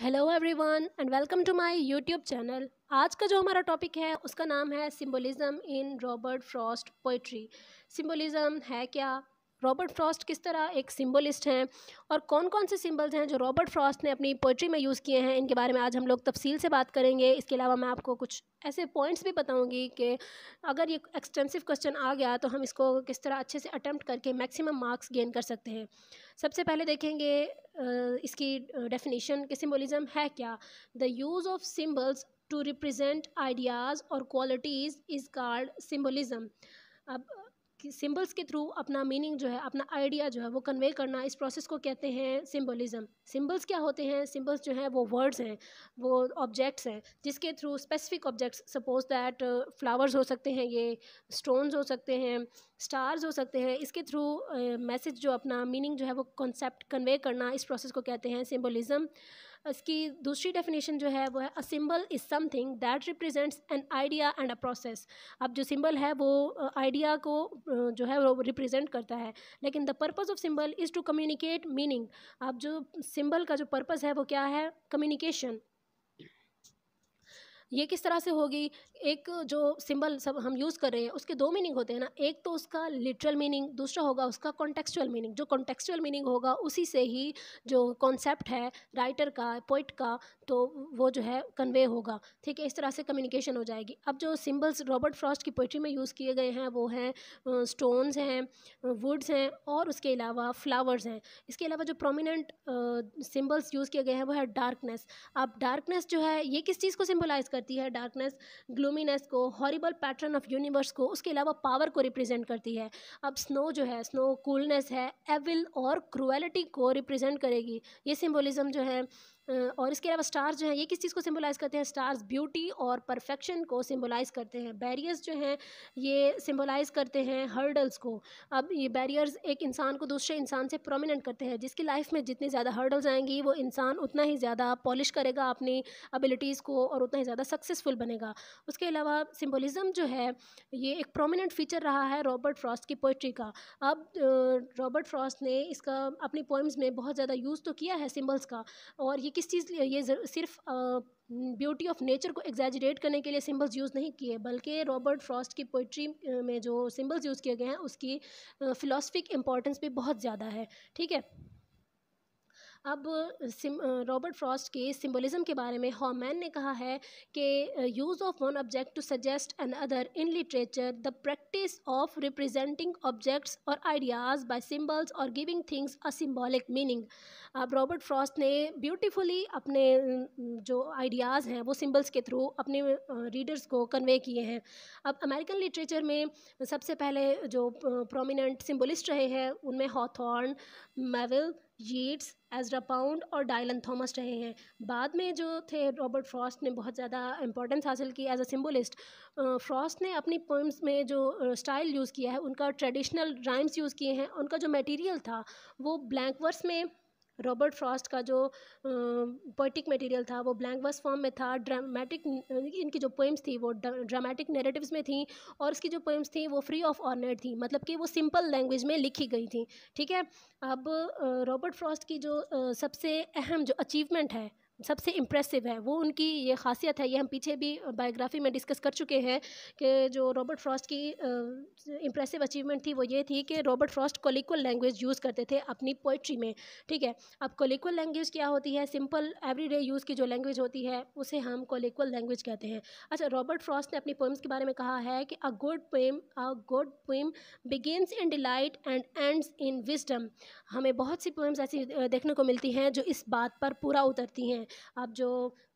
Hello everyone and welcome to my YouTube channel आज का जो हमारा टॉपिक है उसका नाम है symbolism in Robert Frost poetry symbolism है क्या रॉबर्ट फ्रॉस्ट किस तरह एक सिम्बलिस्ट हैं और कौन कौन से सिम्बल्स हैं जो रॉबर्ट फ्रॉस्ट ने अपनी पोइट्री में यूज़ किए हैं इनके बारे में आज हम लोग तफसील से बात करेंगे इसके अलावा मैं आपको कुछ ऐसे पॉइंट्स भी बताऊंगी कि अगर ये एक्सटेंसिव क्वेश्चन आ गया तो हम इसको किस तरह अच्छे से अटैम्प्ट करके मैक्सिमम मार्क्स गेन कर सकते हैं सबसे पहले देखेंगे इसकी डेफिनेशन कि सिम्बोलिज़म है क्या the use of symbols to represent ideas और क्वालिटीज़ इज़ कार्ड सिम्बोलिज़म अब सिम्बल्स के थ्रू अपना मीनिंग जो है अपना आइडिया जो है वो कन्वे करना इस प्रोसेस को कहते हैं सिम्बोलिज़म सिम्बल्स क्या होते हैं सिम्बल्स जो हैं वो वर्ड्स हैं वो ऑब्जेक्ट्स हैं जिसके through specific objects suppose that flowers हो सकते हैं ये स्टोन्स हो सकते हैं स्टार्स हो सकते हैं इसके थ्रू मैसेज uh, जो अपना मीनिंग जो है वो कॉन्सेप्ट कन्वे करना इस प्रोसेस को कहते हैं सिम्बोलिज़म इसकी दूसरी डेफिनेशन जो है वो है a symbol is something that represents an idea and a process अब जो सिंबल है वो आइडिया को जो है वो रिप्रेजेंट करता है लेकिन the purpose of symbol is to communicate meaning अब जो सिंबल का जो पर्पज़ है वो क्या है कम्युनिकेशन ये किस तरह से होगी एक जो सिंबल सब हम यूज़ कर रहे हैं उसके दो मीनिंग होते हैं ना एक तो उसका लिटरल मीनिंग दूसरा होगा उसका कॉन्टेक्चुअल मीनिंग जो कॉन्टेक्चुअल मीनिंग होगा उसी से ही जो कॉन्सेप्ट है राइटर का पोइट का तो वो जो है कन्वे होगा ठीक है इस तरह से कम्युनिकेशन हो जाएगी अब जो सिम्बल्स रॉबर्ट फ्रॉस्ट की पोइट्री में यूज़ किए गए हैं वो हैं स्टोन्स हैं वुड्स हैं और उसके अलावा फ्लावर्स हैं इसके अलावा जो प्रोमिनेंट सिम्बल्स यूज़ किए गए हैं वो है डार्कनेस अब डार्कनेस जो है ये किस चीज़ को सिम्बलाइज़ करती है डार्कनेस ग्लूमीनेस को हॉरिबल पैटर्न ऑफ यूनिवर्स को उसके अलावा पावर को रिप्रेजेंट करती है अब स्नो जो है स्नो कूलनेस है एविल और क्रुएलिटी को रिप्रेजेंट करेगी ये सिम्बोलिज्म जो है और इसके अलावा स्टार्स जो हैं ये किस चीज़ को सिम्बलाइज़ करते हैं स्टार्स ब्यूटी और परफेक्शन को सिम्बलाइज़ करते हैं बैरियर्स जो हैं ये सिम्बलाइज़ करते हैं हर्डल्स को अब ये बैरियर्स एक इंसान को दूसरे इंसान से प्रोमिनेंट करते हैं जिसकी लाइफ में जितनी ज़्यादा हर्डल्स आएंगी वो इंसान उतना ही ज़्यादा पॉलिश करेगा अपनी अबिलिटीज़ को और उतना ही ज़्यादा सक्सेसफुल बनेगा उसके अलावा सिम्बोलिज़म जो है ये एक प्रोमिनेंट फीचर रहा है रॉबर्ट फ्रॉस्ट की पोइट्री का अब रॉबर्ट फ्रॉस्ट ने इसका अपनी पोइम्स में बहुत ज़्यादा यूज़ तो किया है सिम्बल्स का और ये किस चीज़ ये सिर्फ ब्यूटी ऑफ नेचर को एग्जैजरेट करने के लिए सिम्बल्स यूज़ नहीं किए बल्कि रॉबर्ट फ्रॉस्ट की पोइट्री में जो सिम्बल्स यूज़ किए गए हैं उसकी फ़िलासफिक इम्पॉर्टेंस भी बहुत ज़्यादा है ठीक है अब रॉबर्ट फ्रॉस्ट के सिम्बोलिज़म के बारे में हॉमैन ने कहा है कि use of one object to suggest an other in literature the practice of representing objects और आइडियाज़ बाय सिम्बल्स और giving things a symbolic meaning अब रॉबर्ट फ्रॉस्ट ने ब्यूटिफुली अपने जो आइडियाज़ हैं वो सिम्बल्स के थ्रू अपने रीडर्स को कन्वे किए हैं अब अमेरिकन लिटरेचर में सबसे पहले जो प्रोमिनेंट सिम्बोलिस्ट रहे हैं उनमें Hawthorne Melville Yeats Ezra Pound और डायलन थॉमस रहे हैं बाद में जो थे रॉबर्ट फ्रॉस्ट ने बहुत ज़्यादा इंपॉर्टेंस हासिल की एज अ सिम्बोलिस्ट फ्रॉस्ट ने अपनी पोइम्स में जो स्टाइल यूज़ किया है उनका ट्रेडिशनल राइम्स यूज़ किए हैं उनका जो मटेरियल था वो ब्लैंक वर्स में रॉबर्ट फ्रॉस्ट का जो पोइटिक मटेरियल था वो ब्लैंक वर्स फॉर्म में था ड्रामेटिक इनकी जो पोइम्स थी वो ड्रामेटिक नेरेटिव्स में थी और इसकी जो पोइम्स थी वो फ्री ऑफ ऑर्नेट थी मतलब कि वो सिंपल लैंग्वेज में लिखी गई थी ठीक है अब रॉबर्ट फ्रॉस्ट की जो सबसे अहम जो अचीवमेंट है सबसे इम्प्रेसिव है वो उनकी ये खासियत है ये हम पीछे भी बायोग्राफी में डिस्कस कर चुके हैं कि जो रॉबर्ट फ्रॉस्ट की इम्प्रेसिव अचीवमेंट थी वो ये थी कि Robert Frost colloquial language use करते थे अपनी पोइट्री में ठीक है अब कोलिक्वल लैंग्वेज क्या होती है सिंपल एवरीडे यूज़ की जो लैंग्वेज होती है उसे हम कोलिक्वल लैंग्वेज कहते हैं अच्छा रॉबर्ट फ्रॉस्ट ने अपनी पोइम्स के बारे में कहा है कि a good poem a good poem begins in delight and ends in wisdom हमें बहुत सी पोइम्स ऐसी देखने को मिलती हैं जो इस बात पर पूरा उतरती हैं आप जो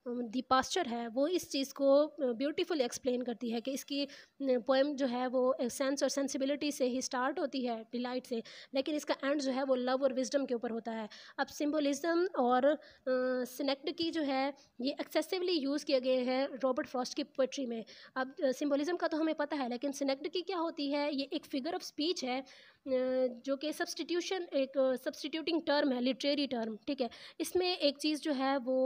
दी पास्चर है वो इस चीज़ को ब्यूटीफुल एक्सप्लेन करती है कि इसकी पोएम जो है वो सेंस और सेंसिबिलिटी से ही स्टार्ट होती है डिलाइट से लेकिन इसका एंड जो है वो लव और विजडम के ऊपर होता है अब सिम्बोलिज़म और सिनेक्ट की जो है ये एक्सेसिवली यूज़ किए गए हैं रॉबर्ट फ्रॉस्ट की पोइट्री में अब सिम्बोलिज़म का तो हमें पता है लेकिन सिनेक्ट की क्या होती है ये एक फिगर ऑफ स्पीच है जो कि सब्सटीट्यूशन एक सब्सटीट्यूटिंग टर्म है लिटरेरी टर्म ठीक है इसमें एक चीज़ जो है वो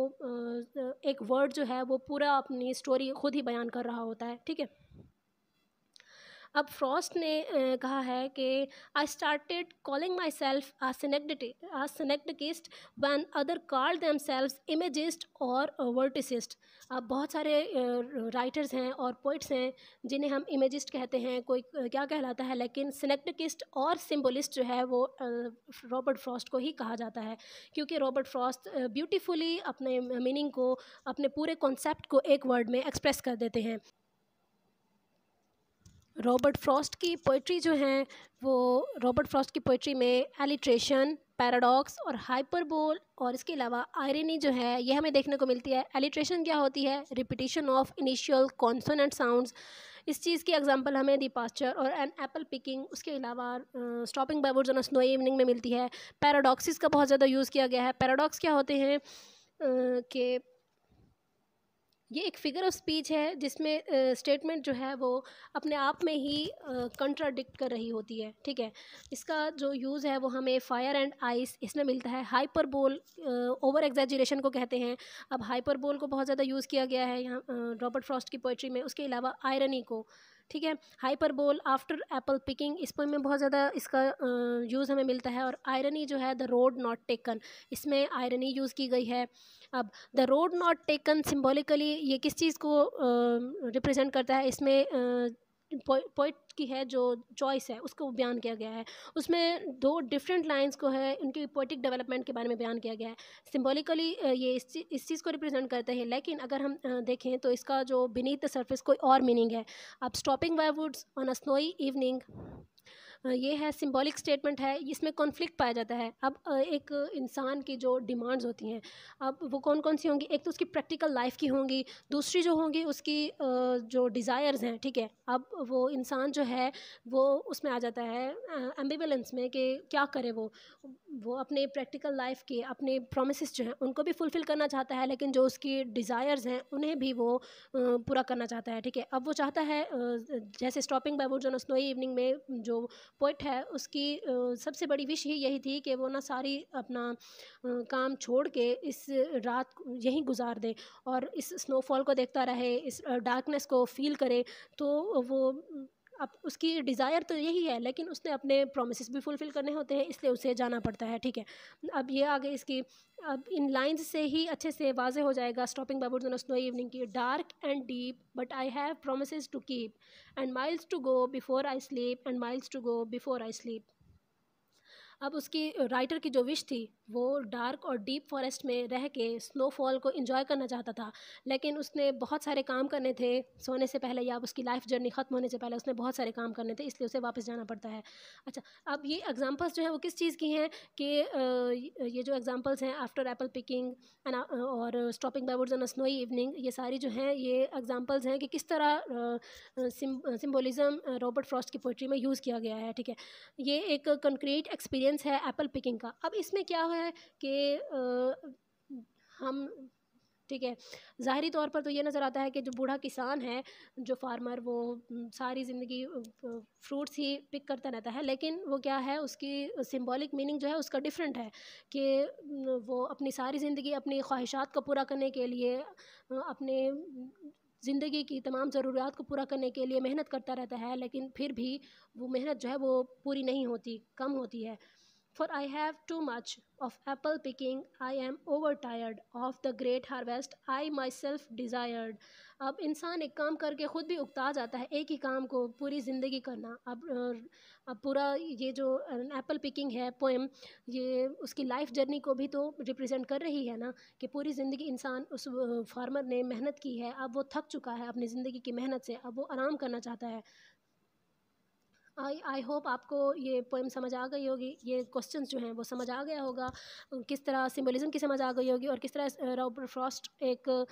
एक वर्ड जो है वो पूरा अपनी स्टोरी खुद ही बयान कर रहा होता है ठीक है अब फ्रॉस्ट ने कहा है कि I started calling myself a one other call them self imagist और वर्टिसिस्ट अब बहुत सारे राइटर्स हैं और पोइट्स हैं जिन्हें हम इमेजिस्ट कहते हैं कोई क्या कहलाता है लेकिन सिनेक्टिकिस्ट और सिम्बोलिस्ट जो है वो रॉबर्ट फ्रॉस्ट को ही कहा जाता है क्योंकि रॉबर्ट फ्रॉस्ट ब्यूटीफुली अपने मीनिंग को अपने पूरे कॉन्सेप्ट को एक वर्ड में एक्सप्रेस कर देते हैं रॉबर्ट फ्रॉस्ट की पोइट्री जो है वो रॉबर्ट फ्रॉस्ट की पोइट्री में एलिट्रेशन पैराडॉक्स और हाइपरबोल और इसके अलावा आयरनी जो है ये हमें देखने को मिलती है एलिट्रेशन क्या होती है repetition of initial consonant sounds इस चीज़ की एग्जांपल हमें दी पास्चर और एन एप्पल पिकिंग उसके अलावा stopping by words on snow evening में मिलती है पैराडॉक्सिस का बहुत ज़्यादा यूज़ किया गया है पैराडॉक्स क्या होते हैं कि ये एक फिगर ऑफ स्पीच है जिसमें स्टेटमेंट uh, जो है वो अपने आप में ही कंट्राडिक्ट uh, कर रही होती है ठीक है इसका जो यूज़ है वो हमें फायर एंड आइस इसमें मिलता है हाइपरबोल ओवर एग्जेजरेशन को कहते हैं अब हाइपरबोल को बहुत ज़्यादा यूज़ किया गया है यहाँ रॉबर्ट फ्रॉस्ट की पोइट्री में उसके अलावा आयरनी को ठीक है हाइपरबोल आफ्टर एप्पल पिकिंग इस पर में बहुत ज़्यादा इसका यूज़ हमें मिलता है और आयरनी जो है द रोड नॉट टेकन इसमें आयरनी यूज़ की गई है अब the road not taken symbolically ये किस चीज़ को रिप्रेजेंट करता है इसमें पोइट की है जो चॉइस है उसको बयान किया गया है उसमें दो डिफरेंट लाइंस को है उनकी पोइटिक डेवलपमेंट के बारे में बयान किया गया है सिंबॉलिकली ये इस चीज़ को रिप्रेजेंट करते हैं लेकिन अगर हम देखें तो इसका जो बिनीत द सर्फेस कोई और मीनिंग है अब stopping by woods on a snowy evening ये है सिंबॉलिक स्टेटमेंट है इसमें कॉन्फ्लिक्ट पाया जाता है अब एक इंसान की जो डिमांड्स होती हैं अब वो कौन कौन सी होंगी एक तो उसकी प्रैक्टिकल लाइफ की होंगी दूसरी जो होंगी उसकी जो डिज़ायर्स हैं ठीक है अब वो इंसान जो है वो उसमें आ जाता है एम्बिबलेंस में कि क्या करे वो वो अपने प्रैक्टिकल लाइफ के अपने प्रोमिस जो हैं उनको भी फुलफ़िल करना चाहता है लेकिन जो उसकी डिज़ायर्स हैं उन्हें भी वो पूरा करना चाहता है ठीक है अब वो चाहता है जैसे स्टॉपिंग बाय वो जो स्नोई इवनिंग में जो पोइट है उसकी सबसे बड़ी विश ही यही थी कि वो ना सारी अपना काम छोड़ के इस रात यहीं गुजार दे और इस स्नोफॉल को देखता रहे इस डार्कनेस को फील करे तो वो अब उसकी डिज़ायर तो यही है लेकिन उसने अपने प्रोमिस भी फुलफ़िल करने होते हैं इसलिए उसे जाना पड़ता है ठीक है अब ये आगे इसकी अब इन लाइन्स से ही अच्छे से वाजे हो जाएगा स्टॉपिंग बाबू ऑन स्नो इवनिंग की dark and deep but I have promise to keep and miles to go before I sleep and miles to go before I sleep अब उसकी राइटर की जो विश थी वो डार्क और डीप फॉरेस्ट में रह के स्नोफॉल को इन्जॉय करना चाहता था लेकिन उसने बहुत सारे काम करने थे सोने से पहले या उसकी लाइफ जर्नी ख़त्म होने से पहले उसने बहुत सारे काम करने थे इसलिए उसे वापस जाना पड़ता है अच्छा अब ये एग्ज़ाम्पल्स जो है वो किस चीज़ की हैं कि ये जो एग्ज़ाम्पल्स हैं आफ्टर एप्पल पिकिंग और stopping by woods on snowy evening ये सारी जो हैं ये एग्ज़ाम्पल्स हैं कि किस तरह सिम्बोलिज़म रॉबर्ट फ्रॉस्ट की पोइट्री में यूज़ किया गया है ठीक है ये एक कंक्रीट एक्सपीरियंस एक्सपीरियंस है एप्पल पिकिंग का अब इसमें क्या है कि हम ठीक है ज़ाहरी तौर पर तो ये नज़र आता है कि जो बूढ़ा किसान है जो फार्मर वो सारी ज़िंदगी फ्रूट्स ही पिक करता रहता है लेकिन वो क्या है उसकी सिंबॉलिक मीनिंग जो है उसका डिफरेंट है कि वो अपनी सारी ज़िंदगी अपनी ख्वाहिशात को पूरा करने के लिए अपने ज़िंदगी की तमाम ज़रूरियात को पूरा करने के लिए मेहनत करता रहता है लेकिन फिर भी वो मेहनत जो है वो पूरी नहीं होती कम होती है For I have too much of apple picking, I am overtired of the great harvest I myself desired. अब इंसान एक काम करके ख़ुद भी उगता जाता है एक ही काम को पूरी ज़िंदगी करना अब अब पूरा ये जो एप्पल पिकिंग है पोएम ये उसकी लाइफ जर्नी को भी तो रिप्रेजेंट कर रही है ना कि पूरी ज़िंदगी इंसान उस फार्मर ने मेहनत की है अब वो थक चुका है अपनी ज़िंदगी की मेहनत से अब वो आराम करना चाहता है आई आई होप आपको ये पोएम समझ आ गई होगी ये क्वेश्चंस जो हैं वो समझ आ गया होगा किस तरह सिम्बोलिज़्म की समझ आ गई होगी और किस तरह रॉबर्ट फ्रॉस्ट एक